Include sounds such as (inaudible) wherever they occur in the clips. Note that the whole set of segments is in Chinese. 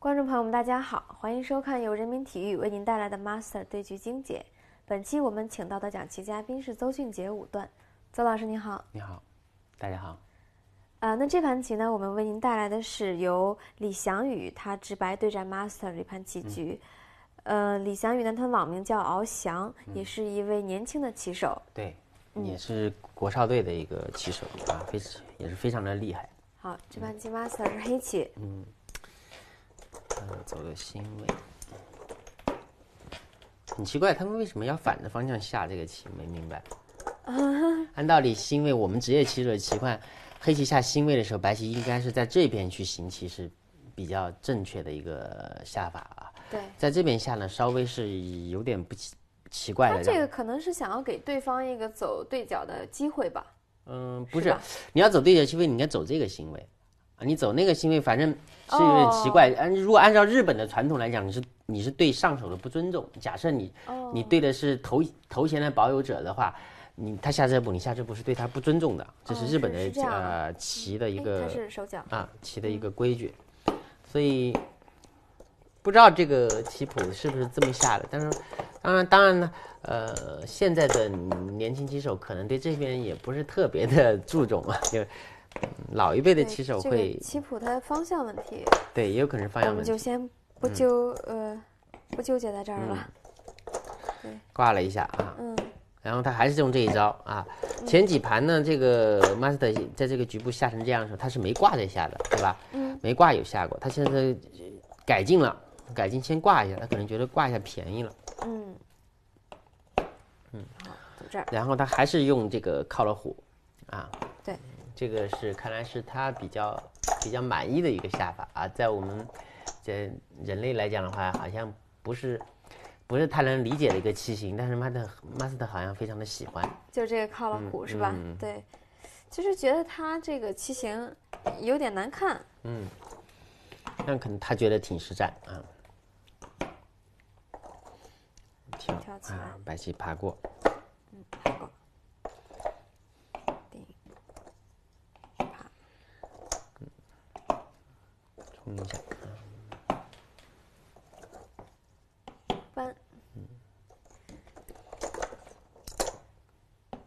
观众朋友们，大家好，欢迎收看由人民体育为您带来的 Master 对局精解。本期我们请到的讲棋嘉宾是邹俊杰五段。邹老师您好，你好，大家好。呃，那这盘棋呢，我们为您带来的是由李翔宇他直白对战 Master 这盘棋局。呃，李翔宇呢，他网名叫翱翔，也是一位年轻的棋手，对，也是国少队的一个棋手啊，非也是非常的厉害。好，这盘棋 Master 是黑棋，嗯。走个星位，很奇怪，他们为什么要反着方向下这个棋？没明白。按道理，新位我们职业棋手的习惯，黑棋下新位的时候，白棋应该是在这边去行棋，是比较正确的一个下法啊。对，在这边下呢，稍微是有点不奇奇怪的。他这个可能是想要给对方一个走对角的机会吧。嗯，不是，你要走对角机会，你应该走这个行为。你走那个行为，反正是有点奇怪。按如果按照日本的传统来讲，你是你是对上手的不尊重。假设你你对的是头头衔的保有者的话，你他下这步，你下这步是对他不尊重的。这是日本的呃棋的一个啊棋的一个规矩。所以不知道这个棋谱是不是这么下的，但是当然当然呢，呃，现在的年轻棋手可能对这边也不是特别的 (laughs) 注重啊。就老一辈的棋手会棋谱它方向问题，对，也有可能方向。我们就先不纠呃，不纠结在这儿了。挂了一下啊，嗯，然后他还是用这一招啊。前几盘呢，这个 master 在这个局部下成这样的时候，他是没挂在下的，对吧？嗯，没挂有下过。他现在改进了，改进先挂一下，他可能觉得挂一下便宜了。嗯，嗯，走这儿。然后他还是用这个靠了虎啊。这个是看来是他比较比较满意的一个下法啊，在我们，在人类来讲的话，好像不是不是太能理解的一个器型，但是马特马斯特好像非常的喜欢，就这个靠了虎是吧？对，就是觉得他这个器型有点难看，嗯，但可能他觉得挺实战啊，跳啊，白棋爬过，嗯，爬过。你想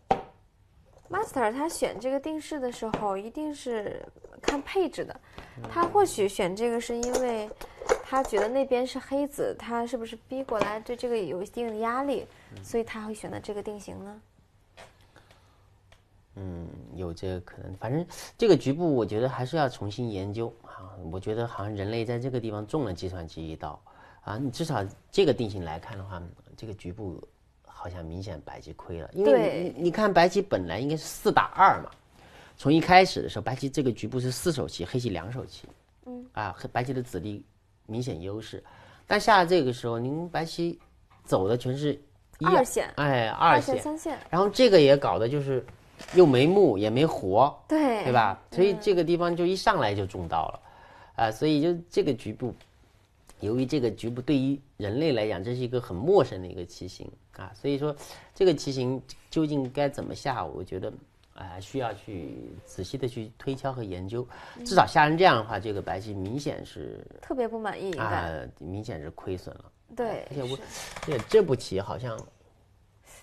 看？Master 他选这个定式的时候，一定是看配置的。他或许选这个是因为他觉得那边是黑子，他是不是逼过来对这个有一定的压力，所以他会选择这个定型呢？嗯，有这个可能。反正这个局部，我觉得还是要重新研究啊。我觉得好像人类在这个地方中了计算机一刀啊。你至少这个定型来看的话，这个局部好像明显白棋亏了，因为你看白棋本来应该是四打二嘛。从一开始的时候，白棋这个局部是四手棋，黑棋两手棋。嗯。啊，白棋的子力明显优势，但下这个时候，您白棋走的全是一二线，哎二线三线，然后这个也搞的就是。又没木也没活，对对吧？所以这个地方就一上来就中刀了，啊，所以就这个局部，由于这个局部对于人类来讲，这是一个很陌生的一个棋形啊，所以说这个棋形究竟该怎么下，我觉得啊需要去仔细的去推敲和研究。至少下成这样的话，这个白棋明显是特别不满意啊，明显是亏损了。对，而且我这这步棋好像。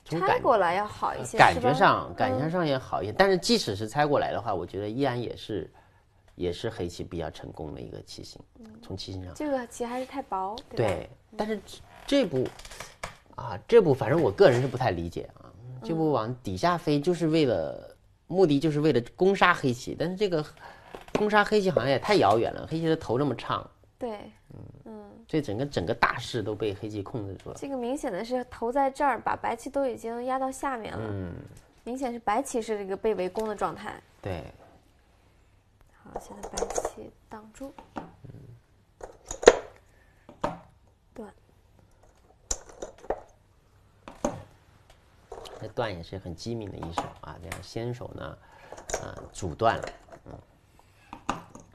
拆过来要好一些，感觉上感觉上也好一些。但是即使是拆过来的话，我觉得依然也是，也是黑棋比较成功的一个棋形。从棋形上，这个棋还是太薄。对，但是这步啊这步反正我个人是不太理解啊。这步往底下飞就是为了目的，就是为了攻杀黑棋。但是这个攻杀黑棋好像也太遥远了，黑棋的头这么长。对，嗯。所以整个整个大势都被黑棋控制住了。这个明显的是头在这儿，把白棋都已经压到下面了。嗯，明显是白棋是这个被围攻的状态。对。好，现在白棋挡住。嗯。断。这段也是很机敏的一手啊，这样先手呢，啊，阻断了，嗯，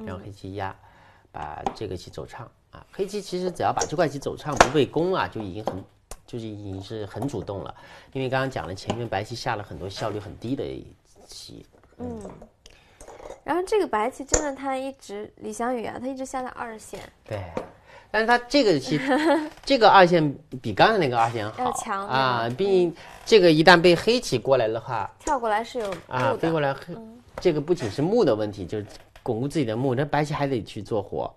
让黑棋压，把这个棋走畅。黑棋其实只要把这块棋走畅，不被攻啊，就已经很，就是已经是很主动了。因为刚刚讲了，前面白棋下了很多效率很低的棋。嗯。然后这个白棋真的，他一直李翔宇啊，他一直下在二线。对，但是他这个棋，这个二线比刚才那个二线好。要强啊！毕竟这个一旦被黑棋过来的话，跳过来是有啊，飞过来黑，这个不仅是木的问题，就是巩固自己的木，那白棋还得去做活。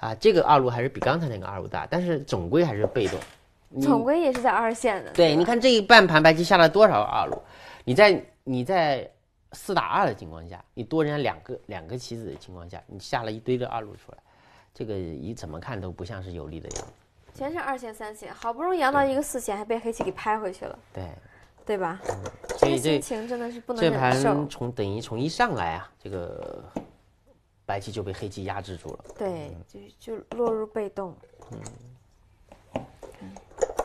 啊，这个二路还是比刚才那个二路大，但是总归还是被动，总归也是在二线的。对，你看这一半盘白棋下了多少二路？你在你在四打二的情况下，你多人家两个两个棋子的情况下，你下了一堆的二路出来，这个你怎么看都不像是有利的样子。全是二线三线，好不容易扬到一个四线，还被黑棋给拍回去了。对，对吧？所以这这盘从等于从一上来啊，这个。白棋就被黑棋压制住了，对，就就落入被动。嗯，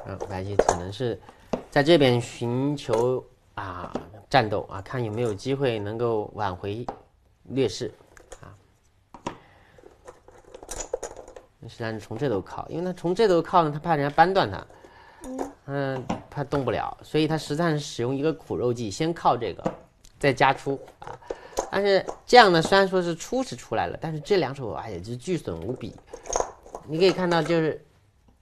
嗯，白棋只能是在这边寻求啊战斗啊，看有没有机会能够挽回劣势啊。实际上是从这头靠，因为他从这头靠呢，他怕人家扳断他，嗯，他动不了，所以他实际上是使用一个苦肉计，先靠这个，再加出啊。但是这样呢，虽然说是初始出来了，但是这两手哎呀，就是巨损无比。你可以看到，就是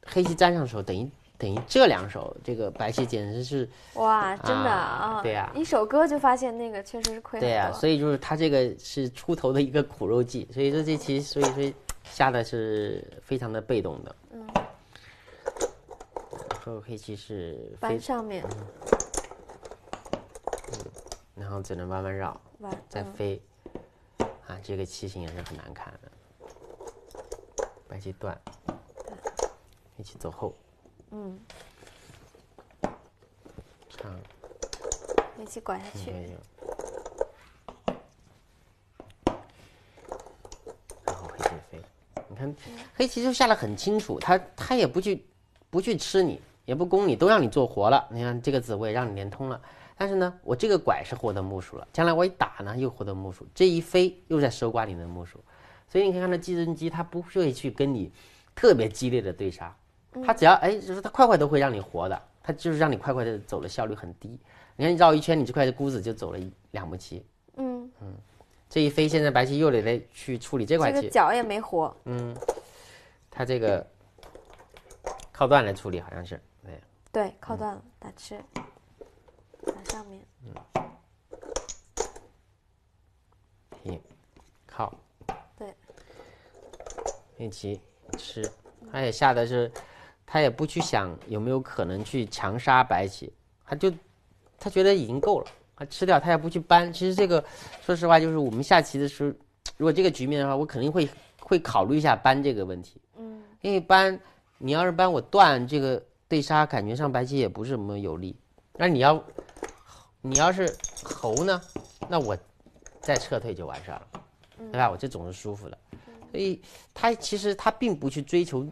黑棋粘上手，等于等于这两手，这个白棋简直是哇，真的啊！对呀，一首歌就发现那个确实是亏了。对呀，所以就是他这个是出头的一个苦肉计，所以说这棋，所以说下的是非常的被动的。嗯，然后黑棋是翻上面，然后只能慢慢绕。在飞，啊，这个棋形也是很难看的。白棋断，黑棋走后，嗯，长，黑棋拐下去，然后黑棋飞。你看，黑棋就下的很清楚，他他也不去，不去吃你，也不攻你，都让你做活了。你看这个子位让你连通了。但是呢，我这个拐是获得木薯了，将来我一打呢，又获得木薯，这一飞又在收刮你的木薯，所以你可以看到计算机它不会去跟你特别激烈的对杀，它只要哎，就是它快快都会让你活的，它就是让你快快的走的效率很低。你看你绕一圈，你这块的孤子就走了两步棋。嗯嗯，这一飞现在白棋又得来去处理这块，这个也没活。嗯，它这个靠断来处理好像是，对，对，靠断打吃。在上面，嗯，一靠，对，黑棋吃，他也下的是，他也不去想有没有可能去强杀白棋，他就他觉得已经够了，他吃掉他也不去搬。其实这个说实话，就是我们下棋的时候，如果这个局面的话，我肯定会会考虑一下搬这个问题。嗯，因为搬你要是搬我断这个对杀，感觉上白棋也不是什么有利。那你要。你要是猴呢，那我再撤退就完事儿了，对吧？我这总是舒服的，所以他其实他并不去追求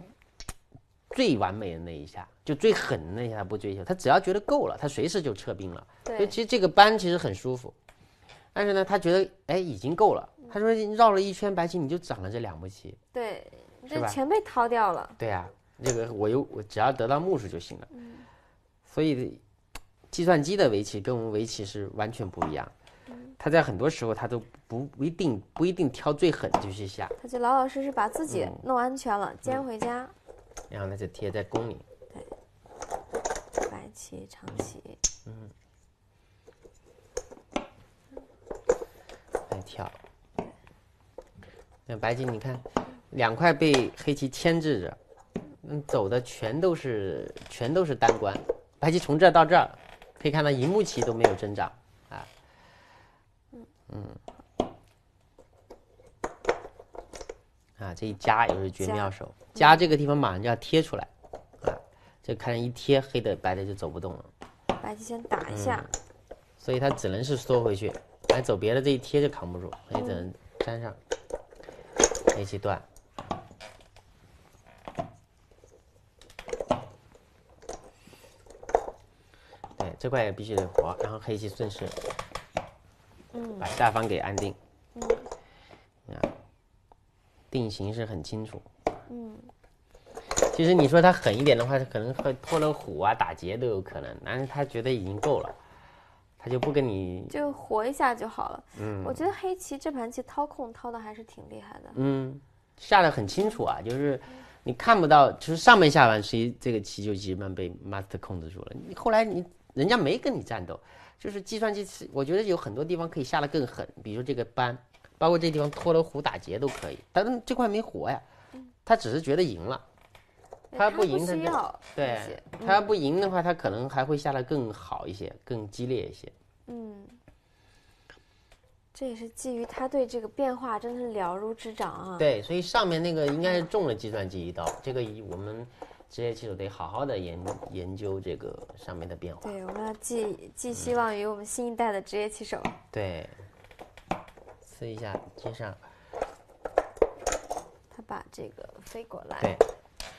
最完美的那一下，就最狠的那一下不追求，他只要觉得够了，他随时就撤兵了。对，所以其实这个班其实很舒服，但是呢，他觉得哎已经够了。他说绕了一圈白棋，你就长了这两步棋。对，这吧？全被掏掉了。对啊，这个我又我只要得到目数就行了。所以。计算机的围棋跟我们围棋是完全不一样，它在很多时候它都不一定不一定挑最狠就去下，它就老老实实把自己弄安全了，接、回家，然后呢就贴在宫里，对，白棋长棋，嗯，来跳，那白棋你看，两块被黑棋牵制着，嗯，走的全都是全都是单关，白棋从这到这儿。可以看到，一幕棋都没有增长，啊，嗯嗯，啊，这一加又是绝妙手，加这个地方马上就要贴出来，啊，这看着一贴，黑的白的就走不动了，白棋先打一下，所以他只能是缩回去，来走别的这一贴就扛不住，也只能粘上，黑棋断。这块也必须得活，然后黑棋顺势，嗯，把下方给安定，嗯，啊，定型是很清楚，嗯，其实你说他狠一点的话，他可能会拖了虎啊，打劫都有可能，但是他觉得已经够了，他就不跟你就活一下就好了，嗯，我觉得黑棋这盘棋掏空掏的还是挺厉害的，嗯，下的很清楚啊，就是你看不到，就是上面下完，其实这个棋就基本被 master 控制住了，你后来你。人家没跟你战斗，就是计算机我觉得有很多地方可以下的更狠，比如这个斑，包括这地方脱了虎打劫都可以，但是这块没活呀，他只是觉得赢了，他要不赢他对他要不赢的话，他可能还会下的更好一些，更激烈一些。嗯，这也是基于他对这个变化真的是了如指掌啊。对，所以上面那个应该是中了计算机一刀，这个一我们。职业棋手得好好的研研究这个上面的变化。对，我们要寄寄希望于我们新一代的职业棋手。对，吃一下接上。他把这个飞过来。对，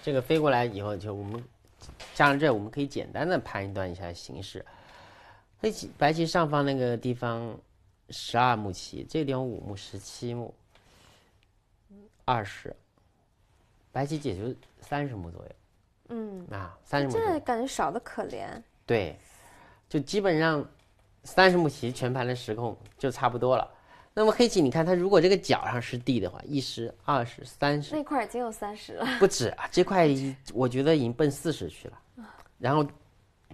这个飞过来以后，就我们加上这，我们可以简单的判断一下形势。黑棋白棋上方那个地方十二目棋，这点五目，十七目，二十。白棋解决三十目左右。嗯啊，三十亩，这感觉少的可怜。对，就基本上，三十亩棋全盘的实控就差不多了。那么黑棋，你看它如果这个角上是地的话，一十、二十、三十，那块已经有三十了，不止啊！这块我觉得已经奔四十去了。然后，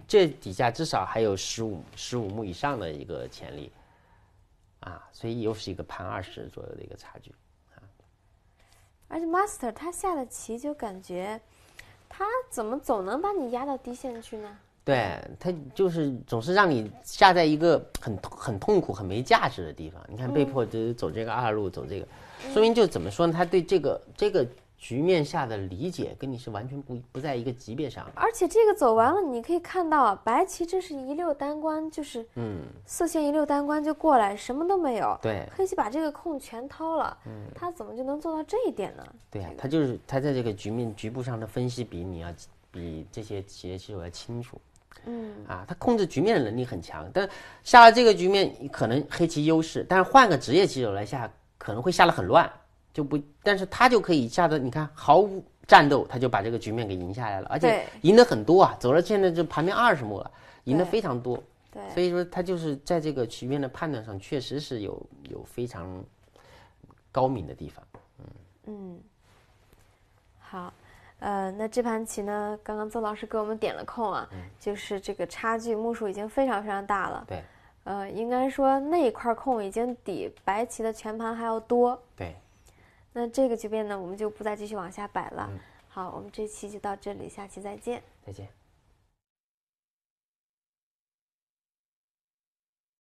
这底下至少还有十五十五目以上的一个潜力，啊，所以又是一个盘二十左右的一个差距啊。而且，master 他下的棋就感觉。他怎么总能把你压到低线去呢？对他就是总是让你下在一个很很痛苦、很没价值的地方。你看，被迫就走这个二路，走这个，说明就怎么说呢？他对这个这个。局面下的理解跟你是完全不不在一个级别上，而且这个走完了，你可以看到白棋这是一溜单关，就是嗯，四线一溜单关就过来，什么都没有。对，黑棋把这个空全掏了，嗯，他怎么就能做到这一点呢？对，他就是他在这个局面局部上的分析比你要比这些棋业棋手要清楚，嗯，啊，他控制局面的能力很强，但下了这个局面可能黑棋优势，但是换个职业棋手来下可能会下的很乱。就不，但是他就可以下子，你看毫无战斗，他就把这个局面给赢下来了，而且赢的很多啊，走了现在就盘面二十目了，赢的非常多。对，所以说他就是在这个局面的判断上，确实是有有非常高明的地方。嗯好，呃，那这盘棋呢，刚刚邹老师给我们点了空啊，就是这个差距目数已经非常非常大了。对，呃，应该说那一块空已经比白棋的全盘还要多。对。那这个局面呢，我们就不再继续往下摆了。好，我们这期就到这里，下期再见。再见。